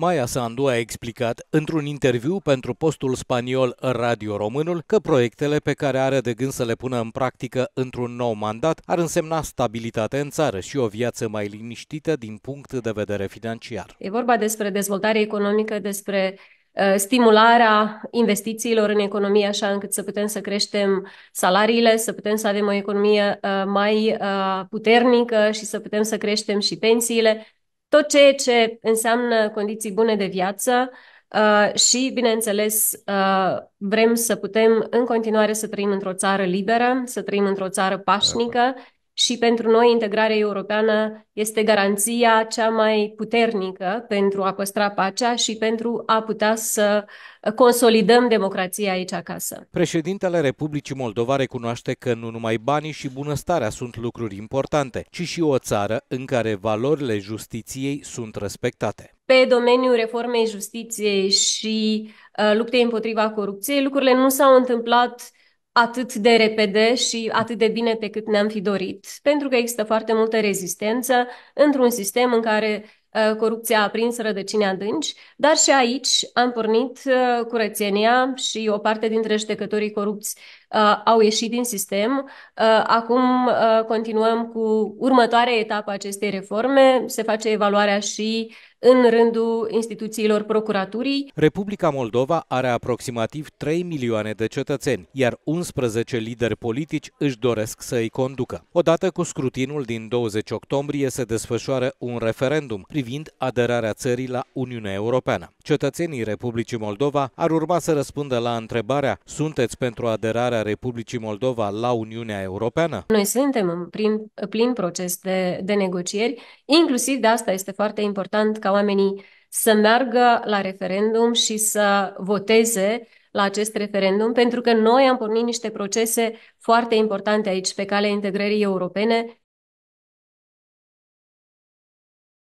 Maia Sandu a explicat într-un interviu pentru postul spaniol Radio Românul că proiectele pe care are de gând să le pună în practică într-un nou mandat ar însemna stabilitate în țară și o viață mai liniștită din punct de vedere financiar. E vorba despre dezvoltare economică, despre uh, stimularea investițiilor în economie așa încât să putem să creștem salariile, să putem să avem o economie uh, mai uh, puternică și să putem să creștem și pensiile, tot ceea ce înseamnă condiții bune de viață uh, și, bineînțeles, uh, vrem să putem în continuare să trăim într-o țară liberă, să trăim într-o țară pașnică, și pentru noi integrarea europeană este garanția cea mai puternică pentru a păstra pacea și pentru a putea să consolidăm democrația aici acasă. Președintele Republicii Moldova recunoaște că nu numai banii și bunăstarea sunt lucruri importante, ci și o țară în care valorile justiției sunt respectate. Pe domeniul reformei justiției și uh, luptei împotriva corupției, lucrurile nu s-au întâmplat uh, atât de repede și atât de bine pe cât ne-am fi dorit, pentru că există foarte multă rezistență într-un sistem în care ă, corupția a prins rădăcini adânci, dar și aici am pornit ă, curățenia și o parte dintre judecătorii corupți uh, au ieșit din sistem. Uh, acum uh, continuăm cu următoarea etapă a acestei reforme. Se face evaluarea și în rândul instituțiilor procuraturii. Republica Moldova are aproximativ 3 milioane de cetățeni, iar 11 lideri politici își doresc să îi conducă. Odată cu scrutinul din 20 octombrie se desfășoară un referendum privind aderarea țării la Uniunea Europeană. Cetățenii Republicii Moldova ar urma să răspundă la întrebarea sunteți pentru aderarea aderarea Republicii Moldova la Uniunea Europeană? Noi suntem în plin, plin proces de, de negocieri, inclusiv de asta este foarte important ca oamenii să meargă la referendum și să voteze la acest referendum, pentru că noi am pornit niște procese foarte importante aici pe calea integrării europene,